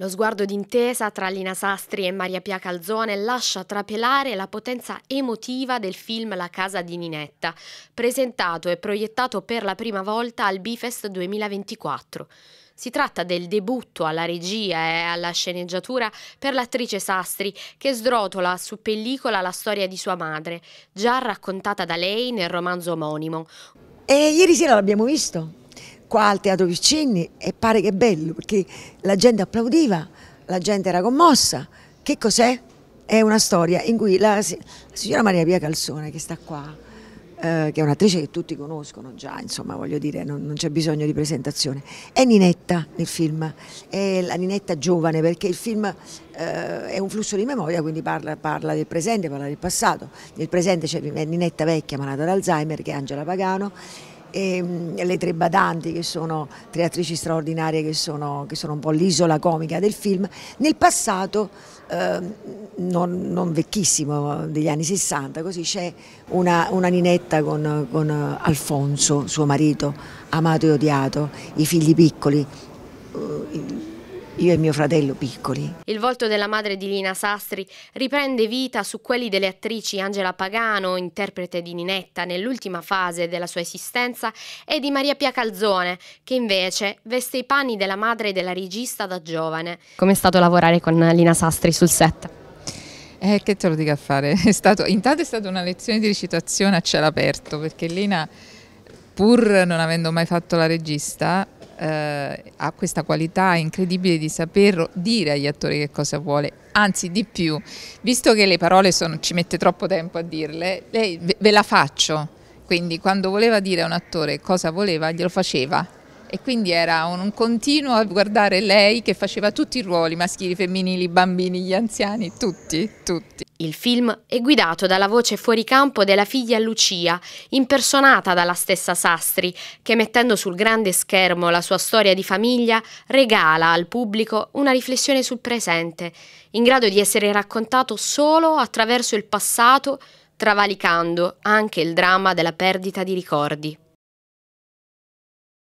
Lo sguardo d'intesa tra Lina Sastri e Maria Pia Calzone lascia trapelare la potenza emotiva del film La casa di Ninetta, presentato e proiettato per la prima volta al Bifest 2024. Si tratta del debutto alla regia e alla sceneggiatura per l'attrice Sastri, che sdrotola su pellicola la storia di sua madre, già raccontata da lei nel romanzo omonimo. E ieri sera l'abbiamo visto, qua al Teatro Piccinni e pare che è bello perché la gente applaudiva, la gente era commossa. Che cos'è? È una storia in cui la, la, signora Maria Pia Calzone che sta qua, eh, che è un'attrice che tutti conoscono già, insomma voglio dire, non, non c'è bisogno di presentazione, è Ninetta nel film, è la Ninetta giovane perché il film eh, è un flusso di memoria, quindi parla, parla, del presente, parla del passato. Nel presente c'è Ninetta vecchia malata d'Alzheimer che è Angela Pagano e mm, le tre badanti che sono tre attrici straordinarie che sono, che sono un po' l'isola comica del film, nel passato, eh, non, non, vecchissimo, degli anni 60, così c'è una, una, ninetta con, con Alfonso, suo marito, amato e odiato, i figli piccoli, io e mio fratello piccoli. Il volto della madre di Lina Sastri riprende vita su quelli delle attrici Angela Pagano, interprete di Ninetta nell'ultima fase della sua esistenza, e di Maria Pia Calzone, che invece veste i panni della madre della regista da giovane. Come è stato lavorare con Lina Sastri sul set? Eh, che te lo dica a fare? È stato, intanto è stata una lezione di recitazione a cielo aperto, perché Lina, pur non avendo mai fatto la regista, eh, ha questa qualità incredibile di saper dire agli attori che cosa vuole, anzi di più, visto che le parole sono, ci mette troppo tempo a dirle, lei ve la faccio, quindi quando voleva dire a un attore cosa voleva glielo faceva e quindi era un, continuo a guardare lei che faceva tutti i ruoli, maschili, femminili, bambini, gli anziani, tutti, tutti. Il film è guidato dalla voce fuori campo della figlia Lucia, impersonata dalla stessa Sastri, che mettendo sul grande schermo la sua storia di famiglia regala al pubblico una riflessione sul presente, in grado di essere raccontato solo attraverso il passato, travalicando anche il dramma della perdita di ricordi.